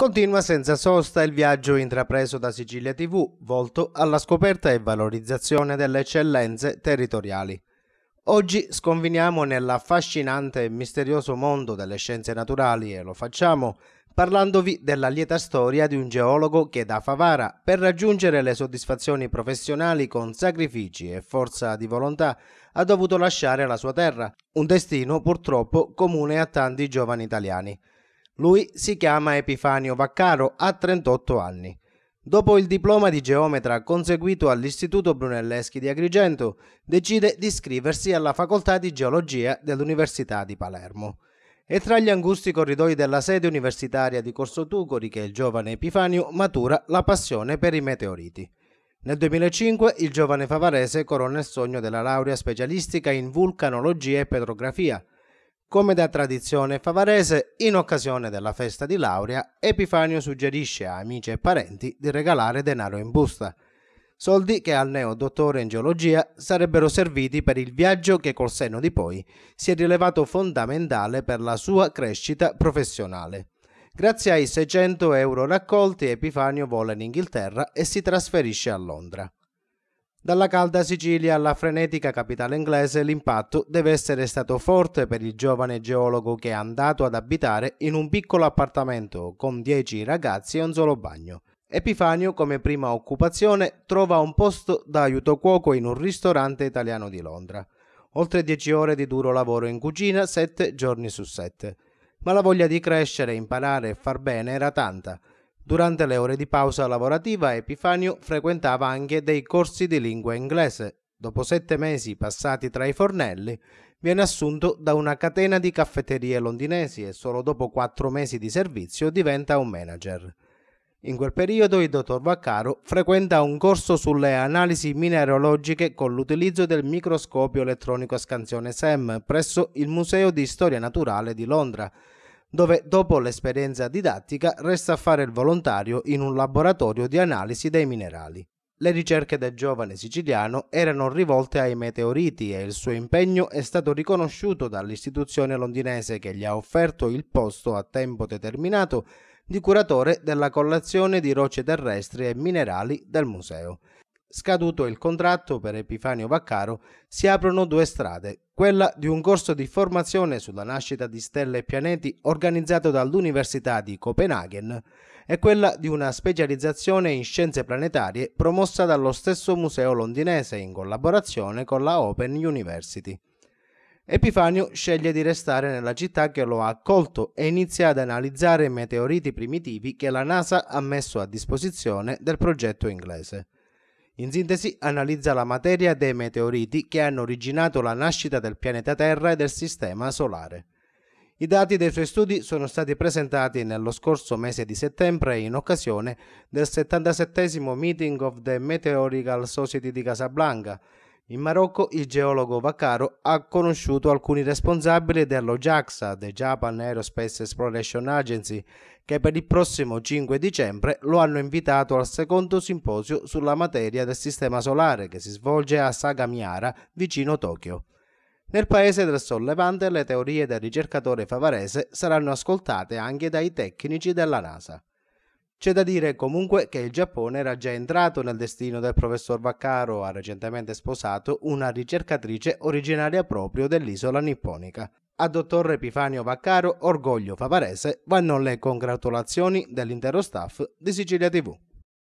Continua senza sosta il viaggio intrapreso da Sicilia TV, volto alla scoperta e valorizzazione delle eccellenze territoriali. Oggi sconviniamo nell'affascinante e misterioso mondo delle scienze naturali e lo facciamo parlandovi della lieta storia di un geologo che da Favara, per raggiungere le soddisfazioni professionali con sacrifici e forza di volontà, ha dovuto lasciare la sua terra, un destino purtroppo comune a tanti giovani italiani. Lui si chiama Epifanio Vaccaro, ha 38 anni. Dopo il diploma di geometra conseguito all'Istituto Brunelleschi di Agrigento, decide di iscriversi alla Facoltà di Geologia dell'Università di Palermo. È tra gli angusti corridoi della sede universitaria di Corso Tucori che il giovane Epifanio matura la passione per i meteoriti. Nel 2005 il giovane favarese corona il sogno della laurea specialistica in vulcanologia e petrografia, come da tradizione favarese, in occasione della festa di laurea, Epifanio suggerisce a amici e parenti di regalare denaro in busta, soldi che al neo dottore in geologia sarebbero serviti per il viaggio che col senno di poi si è rilevato fondamentale per la sua crescita professionale. Grazie ai 600 euro raccolti, Epifanio vola in Inghilterra e si trasferisce a Londra. Dalla calda Sicilia alla frenetica capitale inglese l'impatto deve essere stato forte per il giovane geologo che è andato ad abitare in un piccolo appartamento con 10 ragazzi e un solo bagno. Epifanio come prima occupazione trova un posto da aiuto cuoco in un ristorante italiano di Londra. Oltre 10 ore di duro lavoro in cucina 7 giorni su 7. Ma la voglia di crescere, imparare e far bene era tanta Durante le ore di pausa lavorativa Epifanio frequentava anche dei corsi di lingua inglese. Dopo sette mesi passati tra i fornelli, viene assunto da una catena di caffetterie londinesi e solo dopo quattro mesi di servizio diventa un manager. In quel periodo il dottor Vaccaro frequenta un corso sulle analisi mineralogiche con l'utilizzo del microscopio elettronico a scansione SEM presso il Museo di Storia Naturale di Londra dove dopo l'esperienza didattica resta a fare il volontario in un laboratorio di analisi dei minerali. Le ricerche del giovane siciliano erano rivolte ai meteoriti e il suo impegno è stato riconosciuto dall'istituzione londinese che gli ha offerto il posto a tempo determinato di curatore della collezione di rocce terrestri e minerali del museo. Scaduto il contratto per Epifanio Vaccaro, si aprono due strade, quella di un corso di formazione sulla nascita di stelle e pianeti organizzato dall'Università di Copenaghen e quella di una specializzazione in scienze planetarie promossa dallo stesso museo londinese in collaborazione con la Open University. Epifanio sceglie di restare nella città che lo ha accolto e inizia ad analizzare meteoriti primitivi che la NASA ha messo a disposizione del progetto inglese. In sintesi, analizza la materia dei meteoriti che hanno originato la nascita del pianeta Terra e del Sistema Solare. I dati dei suoi studi sono stati presentati nello scorso mese di settembre in occasione del 77 Meeting of the Meteorical Society di Casablanca, in Marocco il geologo Vaccaro ha conosciuto alcuni responsabili dello JAXA, The Japan Aerospace Exploration Agency, che per il prossimo 5 dicembre lo hanno invitato al secondo simposio sulla materia del Sistema Solare che si svolge a Sagamiara, vicino Tokyo. Nel paese del sollevante le teorie del ricercatore favarese saranno ascoltate anche dai tecnici della NASA. C'è da dire comunque che il Giappone era già entrato nel destino del professor Vaccaro, ha recentemente sposato una ricercatrice originaria proprio dell'isola nipponica. A dottor Epifanio Vaccaro, Orgoglio Favarese, vanno le congratulazioni dell'intero staff di Sicilia TV.